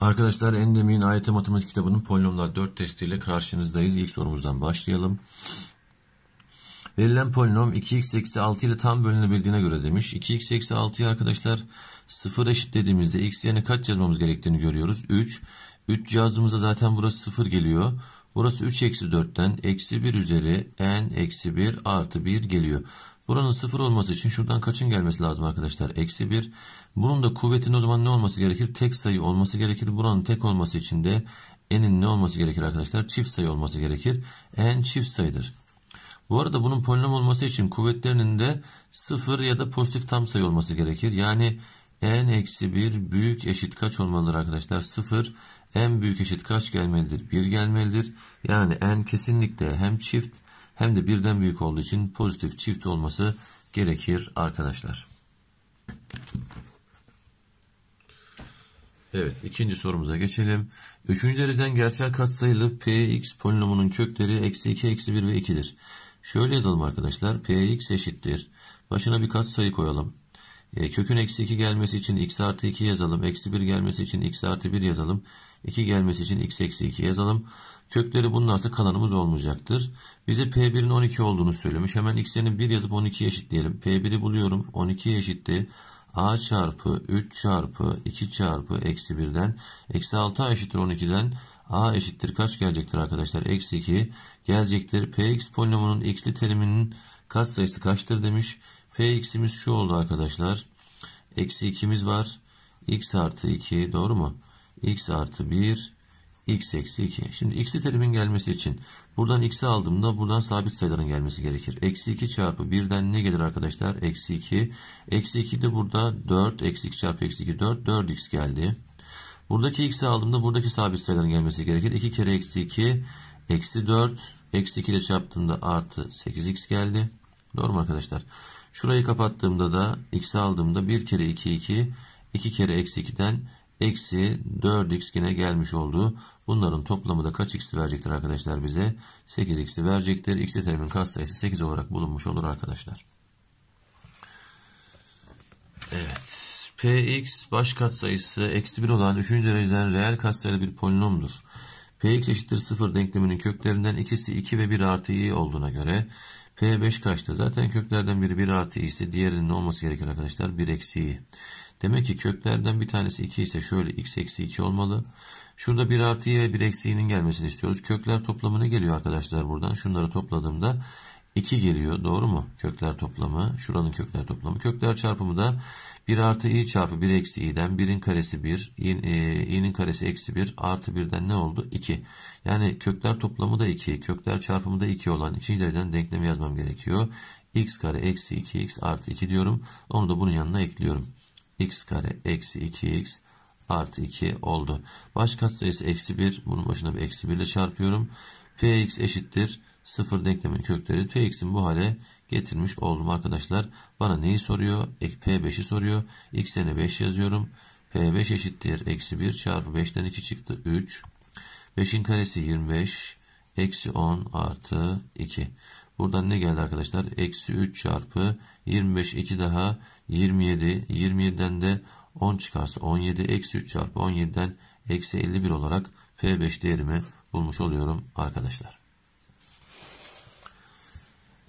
Arkadaşlar Endemik'in AYT Matematik kitabının polinomlar 4 testiyle karşınızdayız. İlk sorumuzdan başlayalım. Verilen polinom 2x eksi 6 ile tam bölünebildiğine göre demiş. 2x eksi 6'yı arkadaşlar 0 eşit dediğimizde x yerine kaç yazmamız gerektiğini görüyoruz. 3. 3 yazdığımızda zaten burası 0 geliyor. Burası 3 eksi 4'ten eksi 1 üzeri n eksi 1 artı 1 geliyor. Buranın sıfır olması için şuradan kaçın gelmesi lazım arkadaşlar? Eksi bir. Bunun da kuvvetin o zaman ne olması gerekir? Tek sayı olması gerekir. Buranın tek olması için de n'in ne olması gerekir arkadaşlar? Çift sayı olması gerekir. n çift sayıdır. Bu arada bunun polinom olması için kuvvetlerinin de sıfır ya da pozitif tam sayı olması gerekir. Yani n eksi bir büyük eşit kaç olmalıdır arkadaşlar? Sıfır. N büyük eşit kaç gelmelidir? Bir gelmelidir. Yani n kesinlikle hem çift hem de birden büyük olduğu için pozitif çift olması gerekir arkadaşlar. Evet ikinci sorumuza geçelim. Üçüncü dereceden gerçel katsayılı px polinomunun kökleri eksi 2, eksi 1 ve 2'dir. Şöyle yazalım arkadaşlar. px eşittir. Başına bir katsayı koyalım. E, kökün eksi 2 gelmesi için x artı 2 yazalım. Eksi 1 gelmesi için x artı 1 yazalım. 2 gelmesi için x eksi 2 yazalım. Kökleri bunlarsa kalanımız olmayacaktır. Bize P1'in 12 olduğunu söylemiş. Hemen x'lerini 1 yazıp 12'ye eşitleyelim. P1'i buluyorum. 12 eşitti. A çarpı 3 çarpı 2 çarpı eksi 1'den. Eksi 6 eşittir 12'den. A eşittir kaç gelecektir arkadaşlar? Eksi 2 gelecektir. Px polinomunun x'li teriminin katsayısı kaçtır demiş. Px'imiz şu oldu arkadaşlar. Eksi 2'miz var. X artı 2 doğru mu? X artı 1 x eksi 2. Şimdi x'li terimin gelmesi için buradan x'i aldığımda buradan sabit sayıların gelmesi gerekir. Eksi 2 çarpı 1'den ne gelir arkadaşlar? Eksi 2. Eksi 2 de burada 4. Eksi 2 çarpı eksi 2 4. 4x geldi. Buradaki x'i aldığımda buradaki sabit sayıların gelmesi gerekir. 2 kere eksi 2 eksi 4. Eksi 2 ile çarptığımda artı 8x geldi. Doğru mu arkadaşlar? Şurayı kapattığımda da x'i aldığımda 1 kere 2 2 2 kere eksi 2'den eksi 4x yine gelmiş oldu. Bunların toplamı da kaç x'i verecektir arkadaşlar bize? 8x'i verecektir. X terimin katsayısı 8 olarak bulunmuş olur arkadaşlar. Evet. Px baş katsayısı eksi 1 olan 3. dereceden reel katsayılı bir polinomdur. Px eşittir 0 denkleminin köklerinden ikisi 2 ve 1 artı i olduğuna göre F5 kaçtı? Zaten köklerden biri 1 artı i ise diğerinin olması gerekir arkadaşlar 1 eksi i. Demek ki köklerden bir tanesi 2 ise şöyle x eksi 2 olmalı. Şurada 1 artı i ve 1 eksi i'nin gelmesini istiyoruz. Kökler toplamı ne geliyor arkadaşlar buradan? Şunları topladığımda 2 geliyor doğru mu? Kökler toplamı şuranın kökler toplamı. Kökler çarpımı da 1 artı i çarpı 1 eksi i'den 1'in karesi 1, e, i'nin karesi eksi 1 artı 1'den ne oldu? 2. Yani kökler toplamı da 2, kökler çarpımı da 2 olan ikinci dereceden denklemi yazmam gerekiyor. x kare eksi 2x artı 2 diyorum. Onu da bunun yanına ekliyorum. x kare eksi 2x artı 2 oldu. Baş katsayısı eksi 1. Bunun başına bir eksi 1 ile çarpıyorum. px eşittir sıfır denklemin kökleri P-X'in bu hale getirmiş oldum arkadaşlar. Bana neyi soruyor? P5'i soruyor. X'ine 5 yazıyorum. P5 eşittir. Eksi 1 çarpı 5'ten 2 çıktı. 3. 5'in karesi 25. Eksi 10 artı 2. Buradan ne geldi arkadaşlar? Eksi 3 çarpı 25 2 daha 27. 27'den de 10 çıkarsa 17. Eksi 3 çarpı 17'den eksi 51 olarak P5 değerimi bulmuş oluyorum arkadaşlar.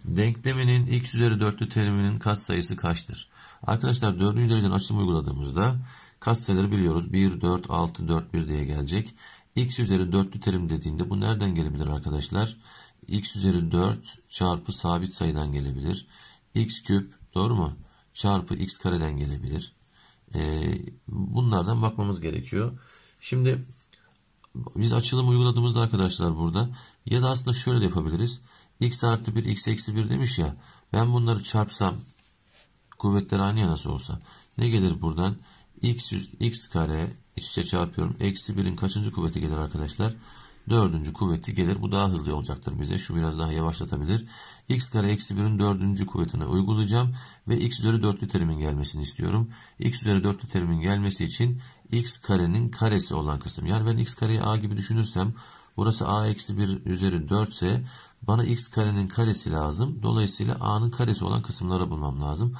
Denkleminin x üzeri 4'lü teriminin katsayısı kaçtır? Arkadaşlar 4. dereceden açılım uyguladığımızda katsayıları biliyoruz. 1, 4, 6, 4, 1 diye gelecek. x üzeri 4'lü terim dediğinde bu nereden gelebilir arkadaşlar? x üzeri 4 çarpı sabit sayıdan gelebilir. x küp doğru mu? Çarpı x kareden gelebilir. Ee, bunlardan bakmamız gerekiyor. Şimdi biz açılımı uyguladığımızda arkadaşlar burada ya da aslında şöyle de yapabiliriz x artı 1 x eksi 1 demiş ya. Ben bunları çarpsam kuvvetler aynı ya nasıl olsa. Ne gelir buradan? x, x kare iç içe çarpıyorum. Eksi 1'in kaçıncı kuvveti gelir arkadaşlar? Dördüncü kuvveti gelir. Bu daha hızlı olacaktır bize. Şu biraz daha yavaşlatabilir. x kare eksi 1'in dördüncü kuvvetini uygulayacağım. Ve x üzeri dörtlü terimin gelmesini istiyorum. x üzeri dörtlü terimin gelmesi için x karenin karesi olan kısım. Yani ben x kareyi a gibi düşünürsem Burası a eksi 1 üzeri 4 ise bana x karenin karesi lazım. Dolayısıyla a'nın karesi olan kısımları bulmam lazım.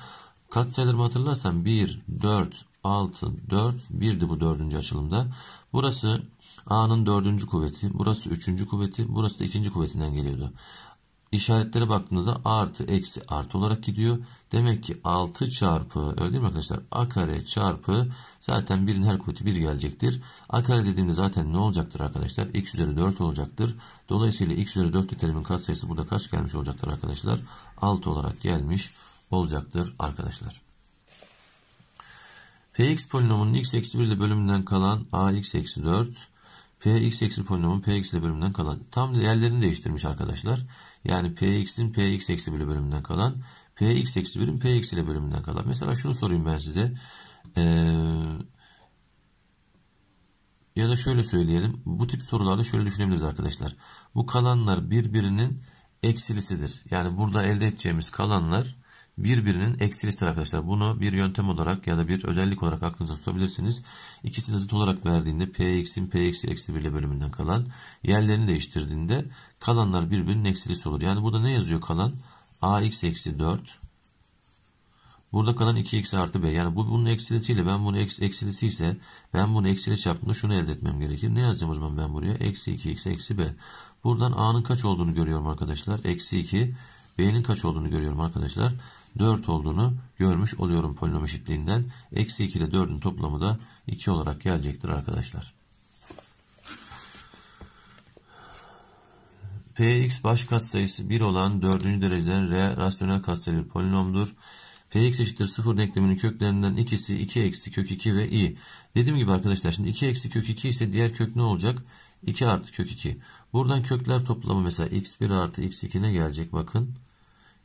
Katsayılarımı hatırlarsan 1, 4, 6, 4, 1'di bu dördüncü açılımda. Burası A'nın dördüncü kuvveti, burası üçüncü kuvveti, burası da ikinci kuvvetinden geliyordu. İşaretlere baktığımızda artı eksi artı olarak gidiyor. Demek ki 6 çarpı öyle değil mi arkadaşlar? A kare çarpı zaten birin her kuvveti 1 gelecektir. A kare dediğimiz zaten ne olacaktır arkadaşlar? X üzeri 4 olacaktır. Dolayısıyla X üzeri 4 terimin katsayısı burada kaç gelmiş olacaktır arkadaşlar? 6 olarak gelmiş olacaktır arkadaşlar. Px polinomunun x eksi 1 ile bölümünden kalan ax eksi 4 px eksi polinomun px ile bölümünden kalan tam değerlerini değiştirmiş arkadaşlar. Yani px'in px eksi 1 bölümünden kalan px eksi 1'in px ile bölümünden kalan. Mesela şunu sorayım ben size. Ee, ya da şöyle söyleyelim. Bu tip sorularda şöyle düşünebiliriz arkadaşlar. Bu kalanlar birbirinin eksilisidir. Yani burada elde edeceğimiz kalanlar birbirinin eksilisidir arkadaşlar. Bunu bir yöntem olarak ya da bir özellik olarak aklınıza tutabilirsiniz. İkisini zıt olarak verdiğinde px'in p eksi eksi 1 ile bölümünden kalan yerlerini değiştirdiğinde kalanlar birbirinin eksilisi olur. Yani burada ne yazıyor kalan? ax eksi 4 Burada kalan 2x artı b. Yani bu bunun eksilisiyle ben bunu eks, eksilisi ise ben bunu eksili çarptığımda şunu elde etmem gerekir. Ne yazacağım o zaman ben buraya? Eksi 2x eksi b. Buradan a'nın kaç olduğunu görüyorum arkadaşlar. Eksi 2 B'nin kaç olduğunu görüyorum arkadaşlar. 4 olduğunu görmüş oluyorum polinom eşitliğinden. Eksi 2 ile 4'ün toplamı da 2 olarak gelecektir arkadaşlar. Px baş katsayısı 1 olan 4. dereceden R rasyonel katsayılı bir polinomdur. Px eşittir 0 denkleminin köklerinden ikisi 2 eksi kök 2 ve i. Dediğim gibi arkadaşlar şimdi 2 eksi kök 2 ise diğer kök ne olacak? 2 artı kök 2. Buradan kökler toplamı mesela x1 artı x2 ne gelecek bakın.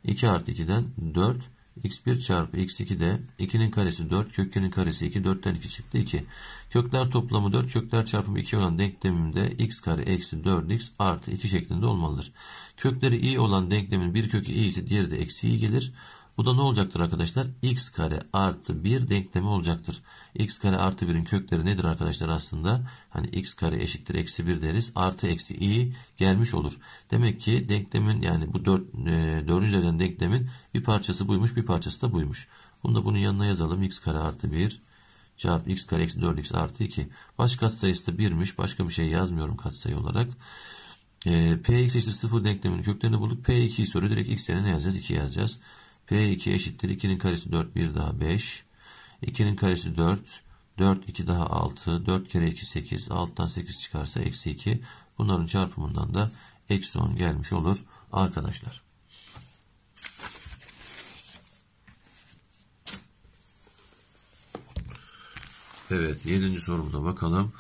2 artı 2'den 4 x1 çarpı x2 de 2'nin karesi 4 kökünün karesi 2 4'ten 2 çıktı 2. Kökler toplamı 4 kökler çarpımı 2 olan denklemimde x kare eksi 4x artı 2 şeklinde olmalıdır. Kökleri i olan denklemin bir kökü i ise diğeri de eksi i gelir. Bu da ne olacaktır arkadaşlar? x kare artı 1 denklemi olacaktır. x kare artı 1'in kökleri nedir arkadaşlar aslında? Hani x kare eşittir eksi 1 deriz. Artı eksi i gelmiş olur. Demek ki denklemin yani bu 4. 4. E, dereceden denklemin bir parçası buymuş bir parçası da buymuş. Bunu da bunun yanına yazalım. x kare artı 1 çarp x kare eksi 4x artı 2. Başka katsayısı da 1'miş. Başka bir şey yazmıyorum katsayı olarak. E, px eşittir 0 denkleminin köklerini bulduk. p2'yi soru Direkt x yerine ne yazacağız? 2 yazacağız. P2 eşittir 2'nin karesi 4 1 daha 5. 2'nin karesi 4. 4 2 daha 6. 4 kere 2 8. 6'dan 8 çıkarsa eksi 2. Bunların çarpımından da eksi 10 gelmiş olur arkadaşlar. Evet 7. sorumuza bakalım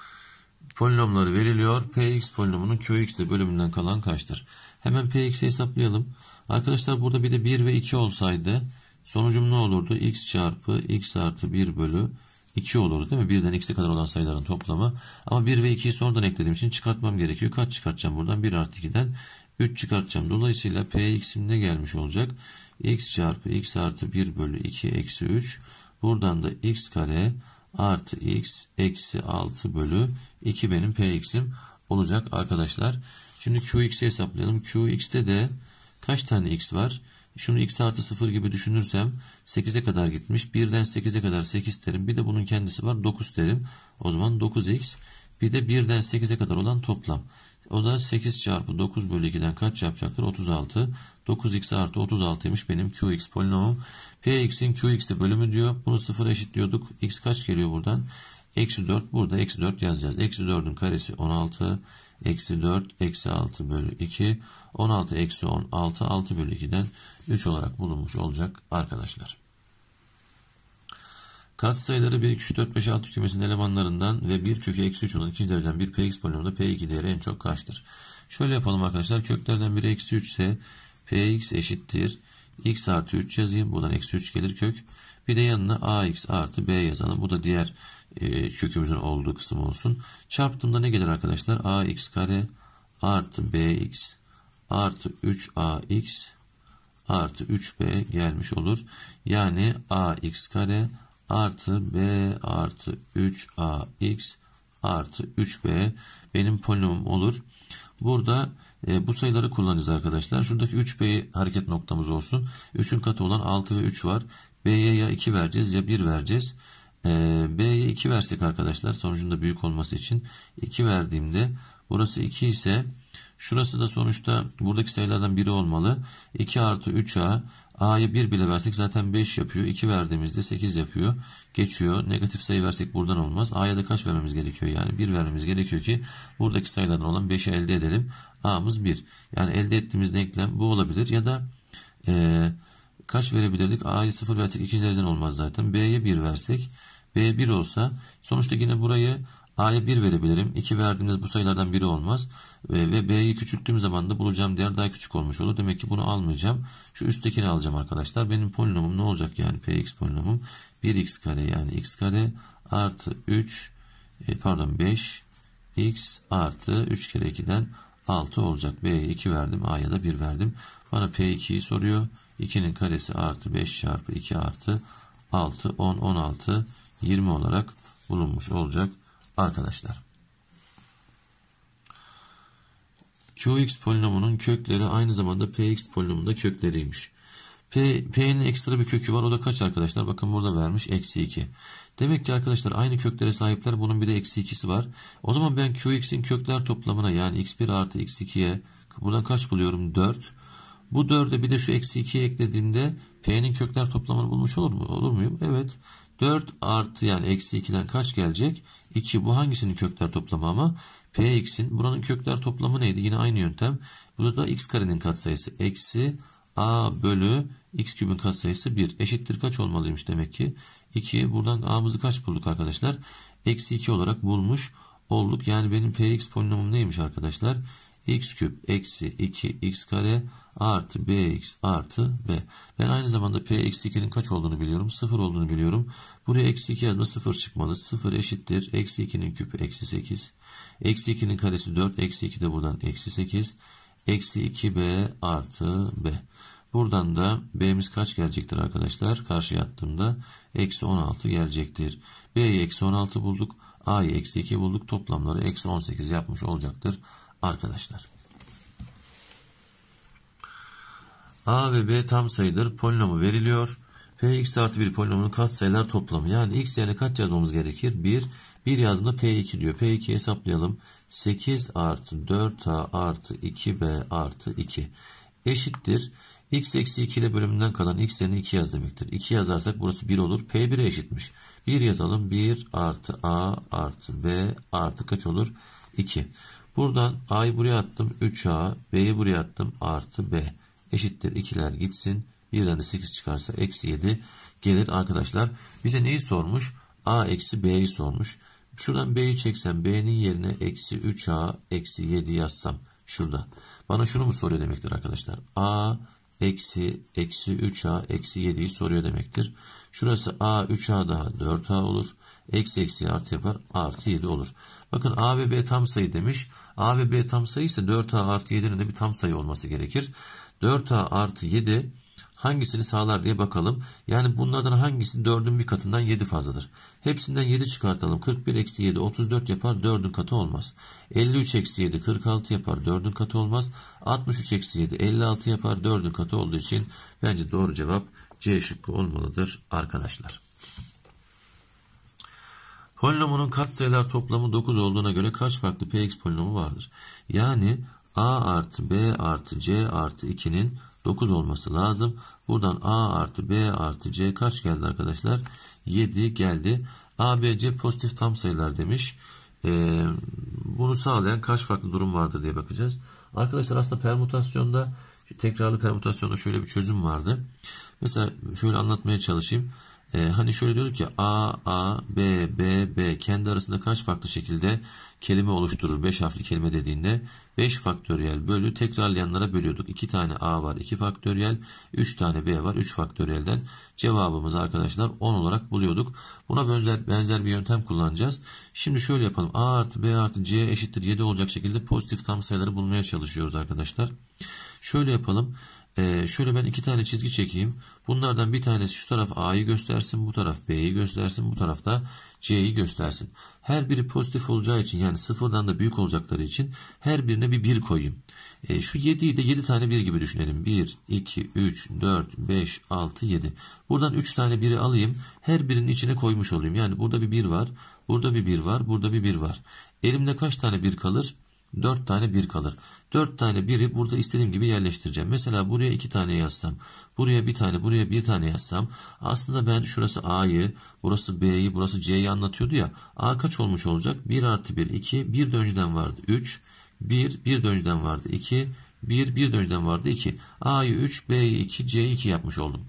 polinomları veriliyor. Px polinomunun Qx'de bölümünden kalan kaçtır? Hemen Px'i hesaplayalım. Arkadaşlar burada bir de 1 ve 2 olsaydı sonucum ne olurdu? X çarpı X artı 1 bölü 2 olur değil mi? Birden x'e kadar olan sayıların toplamı. Ama 1 ve 2'yi sonradan eklediğim için çıkartmam gerekiyor. Kaç çıkartacağım buradan? 1 artı 2'den 3 çıkartacağım. Dolayısıyla px'im ne gelmiş olacak? x çarpı x artı 1 bölü 2 eksi 3. Buradan da x kare artı x eksi 6 bölü 2 benim px'im olacak arkadaşlar. Şimdi qx'i hesaplayalım. qx'te de kaç tane x var? Şunu x artı 0 gibi düşünürsem 8'e kadar gitmiş. 1'den 8'e kadar 8 derim. Bir de bunun kendisi var 9 derim. O zaman 9x. Bir de 1'den 8'e kadar olan toplam. O da 8 çarpı 9 bölü 2'den kaç yapacaktır? 36. 9x artı 36'ymış benim qx polinomum. px'in qx'e bölümü diyor. Bunu sıfıra eşitliyorduk. x kaç geliyor buradan? Eksi 4 burada eksi 4 yazacağız. Eksi 4'ün karesi 16. Eksi 4 eksi 6 bölü 2. 16 eksi 10 6 6 bölü 2'den 3 olarak bulunmuş olacak arkadaşlar. Katsayıları 1, 2, 3, 4, 5, 6 kümesinin elemanlarından ve 1 kökü eksi 3 olan ikinci dereceden bir px polinomunda p2 değeri en çok kaçtır? Şöyle yapalım arkadaşlar. Köklerden biri eksi 3 ise px eşittir. x artı 3 yazayım. Buradan eksi 3 gelir kök. Bir de yanına ax artı b yazalım. Bu da diğer e, kökümüzün olduğu kısım olsun. Çarptığımda ne gelir arkadaşlar? ax kare artı bx artı 3ax artı 3b gelmiş olur. Yani ax kare artı artı b artı 3ax artı 3b benim polinomum olur. Burada e, bu sayıları kullanacağız arkadaşlar. Şuradaki 3b hareket noktamız olsun. 3'ün katı olan 6 ve 3 var. b'ye ya 2 vereceğiz ya 1 vereceğiz. E, b'ye 2 versek arkadaşlar sonucunda büyük olması için 2 verdiğimde burası 2 ise şurası da sonuçta buradaki sayılardan biri olmalı. 2 artı 3a A'ya 1 bile versek zaten 5 yapıyor. 2 verdiğimizde 8 yapıyor. Geçiyor. Negatif sayı versek buradan olmaz. A'ya da kaç vermemiz gerekiyor? Yani 1 vermemiz gerekiyor ki buradaki sayılardan olan 5'i elde edelim. A'mız 1. Yani elde ettiğimiz denklem bu olabilir. Ya da e, kaç verebilirdik? A'ya 0 versek ikinci dereceden olmaz zaten. B'ye 1 versek. B 1 olsa sonuçta yine burayı A'ya 1 verebilirim. 2 verdiğimde bu sayılardan biri olmaz. Ve, ve B'yi küçülttüğüm zaman da bulacağım değer daha küçük olmuş olur. Demek ki bunu almayacağım. Şu üsttekini alacağım arkadaşlar. Benim polinomum ne olacak yani? Px polinomum 1x kare yani x kare artı 3 e, pardon 5 x artı 3 kere 2'den 6 olacak. B'ye 2 verdim. A'ya da 1 verdim. Bana P2'yi soruyor. 2'nin karesi artı 5 çarpı 2 artı 6 10 16 20 olarak bulunmuş olacak. Arkadaşlar. Qx polinomunun kökleri aynı zamanda Px polinomunun da kökleriymiş. P, P'nin ekstra bir kökü var. O da kaç arkadaşlar? Bakın burada vermiş. Eksi 2. Demek ki arkadaşlar aynı köklere sahipler. Bunun bir de eksi 2'si var. O zaman ben Qx'in kökler toplamına yani x1 artı x2'ye buradan kaç buluyorum? 4. Bu 4'e bir de şu eksi 2'ye eklediğimde P'nin kökler toplamını bulmuş olur mu? Olur muyum? Evet. 4 artı yani eksi 2'den kaç gelecek? 2 bu hangisinin kökler toplamı ama? Px'in buranın kökler toplamı neydi? Yine aynı yöntem. Burada da x karenin katsayısı eksi a bölü x kübün katsayısı 1 eşittir kaç olmalıymış demek ki? 2 buradan a'mızı kaç bulduk arkadaşlar? Eksi 2 olarak bulmuş olduk. Yani benim px polinomum neymiş arkadaşlar? x küp eksi 2x kare artı bx artı b. Ben aynı zamanda p eksi 2'nin kaç olduğunu biliyorum. 0 olduğunu biliyorum. Buraya eksi 2 yazma 0 çıkmalı. 0 eşittir. Eksi 2'nin küpü eksi 8. Eksi 2'nin karesi 4. Eksi 2 de buradan eksi 8. Eksi 2b artı b. Buradan da b'miz kaç gelecektir arkadaşlar? Karşıya attığımda eksi 16 gelecektir. b'yi eksi 16 bulduk. a'yı eksi 2 bulduk. Toplamları eksi 18 yapmış olacaktır arkadaşlar. A ve B tam sayıdır. Polinomu veriliyor. P x artı 1 polinomunun katsayılar toplamı. Yani x yerine kaç yazmamız gerekir? 1. 1 yazımda P2 diyor. P2 hesaplayalım. 8 artı 4A artı 2B artı 2 eşittir. X eksi 2 ile bölümünden kalan x yerine 2 yaz demektir. 2 yazarsak burası 1 olur. P 1'e eşitmiş. 1 yazalım. 1 artı A artı B artı kaç olur? 2. Buradan A'yı buraya attım. 3A. B'yi buraya attım. Artı B. Eşittir. 2'ler gitsin. Birden de 8 çıkarsa eksi 7 gelir arkadaşlar. Bize neyi sormuş? A eksi B'yi sormuş. Şuradan B'yi çeksem B'nin yerine eksi 3A eksi 7 yazsam şurada. Bana şunu mu soruyor demektir arkadaşlar. A eksi eksi 3A eksi 7'yi soruyor demektir. Şurası A 3A daha 4A olur. Eksi eksi artı yapar. Artı 7 olur. Bakın A ve B tam sayı demiş. A ve B tam sayı ise 4A artı 7'nin de bir tam sayı olması gerekir. 4A artı 7 hangisini sağlar diye bakalım. Yani bunlardan hangisi 4'ün bir katından 7 fazladır. Hepsinden 7 çıkartalım. 41 eksi 7 34 yapar 4'ün katı olmaz. 53 eksi 7 46 yapar 4'ün katı olmaz. 63 eksi 7 56 yapar 4'ün katı olduğu için bence doğru cevap C şıkkı olmalıdır arkadaşlar. Polinomunun katsayılar toplamı 9 olduğuna göre kaç farklı px polinomu vardır? Yani a artı b artı c artı 2'nin 9 olması lazım. Buradan a artı b artı c kaç geldi arkadaşlar? 7 geldi. A, B, C pozitif tam sayılar demiş. Ee, bunu sağlayan kaç farklı durum vardır diye bakacağız. Arkadaşlar aslında permütasyonda tekrarlı permütasyonda şöyle bir çözüm vardı. Mesela şöyle anlatmaya çalışayım. E, hani şöyle diyorduk ya A, A, B, B, B kendi arasında kaç farklı şekilde kelime oluşturur 5 harfli kelime dediğinde 5 faktöriyel bölü tekrarlayanlara bölüyorduk. 2 tane A var 2 faktöriyel 3 tane B var 3 faktöriyelden cevabımız arkadaşlar 10 olarak buluyorduk. Buna benzer, benzer bir yöntem kullanacağız. Şimdi şöyle yapalım A artı B artı C eşittir 7 olacak şekilde pozitif tam sayıları bulmaya çalışıyoruz arkadaşlar. Şöyle yapalım ee, şöyle ben iki tane çizgi çekeyim. Bunlardan bir tanesi şu taraf A'yı göstersin, bu taraf B'yi göstersin, bu tarafta C'yi göstersin. Her biri pozitif olacağı için yani sıfırdan da büyük olacakları için her birine bir 1 koyayım. E, şu 7'yi de 7 tane 1 gibi düşünelim. 1, 2, 3, 4, 5, 6, 7. Buradan 3 tane 1'i alayım. Her birinin içine koymuş olayım. Yani burada bir 1 var, burada bir 1 var, burada bir 1 var. Elimde kaç tane 1 kalır? 4 tane 1 kalır. 4 tane 1'i burada istediğim gibi yerleştireceğim. Mesela buraya 2 tane yazsam, buraya 1 tane, buraya 1 tane yazsam aslında ben şurası A'yı, burası B'yi, burası C'yi anlatıyordu ya. A kaç olmuş olacak? 1 artı 1, 2, 1 de vardı 3, 1, 1 de vardı 2, 1, 1 de vardı 2. A'yı 3, B'yi 2, C'yi 2 yapmış oldum.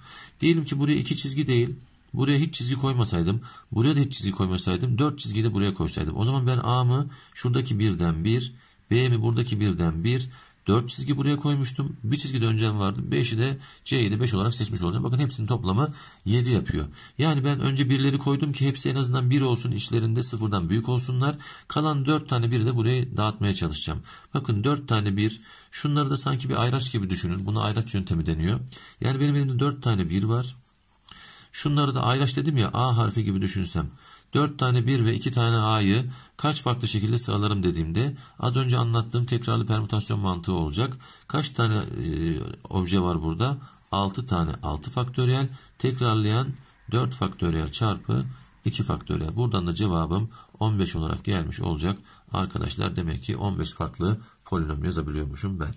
Diyelim ki buraya 2 çizgi değil, Buraya hiç çizgi koymasaydım, buraya da hiç çizgi koymasaydım, 4 çizgiyi de buraya koysaydım. O zaman ben A'mı şuradaki 1'den 1, bir, B'mi buradaki birden Bir. 4 çizgi buraya koymuştum. Bir çizgi döneceğim vardı. 5'i de C'yi de 5 olarak seçmiş olacağım. Bakın hepsinin toplamı 7 yapıyor. Yani ben önce birleri koydum ki hepsi en azından 1 olsun. içlerinde sıfırdan büyük olsunlar. Kalan 4 tane 1'i de buraya dağıtmaya çalışacağım. Bakın 4 tane 1. Şunları da sanki bir ayraç gibi düşünün. Buna ayraç yöntemi deniyor. Yani benim elimde 4 tane 1 var. Şunları da ayraç dedim ya A harfi gibi düşünsem. 4 tane 1 ve 2 tane a'yı kaç farklı şekilde sıralarım dediğimde az önce anlattığım tekrarlı permütasyon mantığı olacak. Kaç tane e, obje var burada? 6 tane 6 faktöriyel tekrarlayan 4 faktöriyel çarpı 2 faktöriyel. Buradan da cevabım 15 olarak gelmiş olacak. Arkadaşlar demek ki 15 farklı polinom yazabiliyormuşum ben.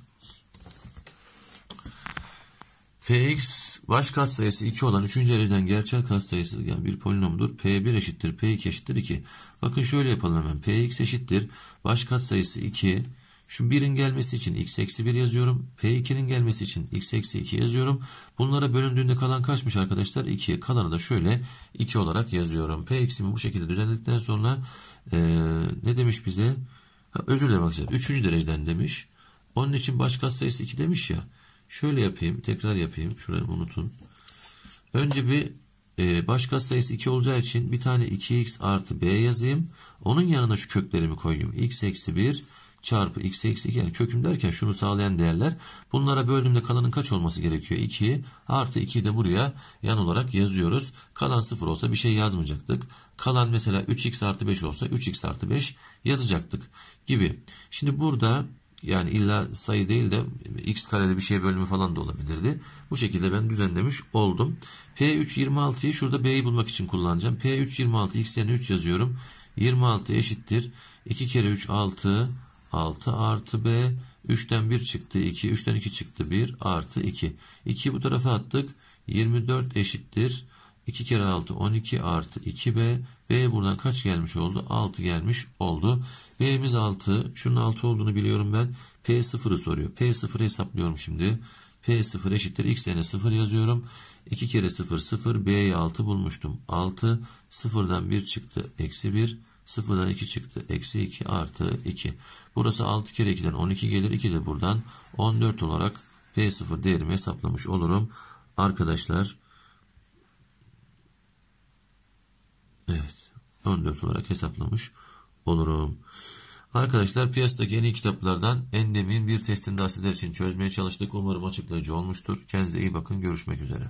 Px baş katsayısı 2 olan 3. dereceden gerçel katsayısı yani bir polinomdur. P1 eşittir P2 eşittir 2. Bakın şöyle yapalım hemen. Px eşittir baş katsayısı 2. Şu 1'in gelmesi için x eksi 1 yazıyorum. P2'nin gelmesi için x eksi 2 yazıyorum. Bunlara bölündüğünde kalan kaçmış arkadaşlar? 2. Kalanı da şöyle 2 olarak yazıyorum. P eksimi bu şekilde düzenledikten sonra ee, ne demiş bize? Ha, özür dilerim arkadaşlar. 3. dereceden demiş. Onun için baş katsayısı 2 demiş ya. Şöyle yapayım. Tekrar yapayım. Şurayı unutun. Önce bir e, başka sayısı 2 olacağı için bir tane 2x artı b yazayım. Onun yanına şu köklerimi koyayım. x eksi 1 çarpı x eksi 2 yani köküm derken şunu sağlayan değerler. Bunlara böldüğümde kalanın kaç olması gerekiyor? 2 artı 2'yi de buraya yan olarak yazıyoruz. Kalan 0 olsa bir şey yazmayacaktık. Kalan mesela 3x artı 5 olsa 3x artı 5 yazacaktık gibi. Şimdi burada yani illa sayı değil de x kareli bir şey bölümü falan da olabilirdi. Bu şekilde ben düzenlemiş oldum. P326'yı 3 şurada B'yi bulmak için kullanacağım. P326 x yerine 3 yazıyorum. 26 eşittir. 2 kere 3 6 6 artı B 3'ten 1 çıktı 2 3'ten 2 çıktı 1 artı 2 2 bu tarafa attık 24 eşittir 2 kere 6 12 artı 2B. B buradan kaç gelmiş oldu? 6 gelmiş oldu. B'miz 6. Şunun 6 olduğunu biliyorum ben. P0'ı soruyor. P0'ı hesaplıyorum şimdi. P0 eşittir x yerine 0 yazıyorum. 2 kere 0 0 B'yi 6 bulmuştum. 6 0'dan 1 çıktı eksi 1 0'dan 2 çıktı eksi 2 artı 2. Burası 6 kere 2'den 12 gelir 2 de buradan 14 olarak P0 değerimi hesaplamış olurum. Arkadaşlar Evet. 14 olarak hesaplamış olurum. Arkadaşlar piyasadaki yeni kitaplardan Endem'in bir testini daha sizler için çözmeye çalıştık. Umarım açıklayıcı olmuştur. Kendinize iyi bakın. Görüşmek üzere.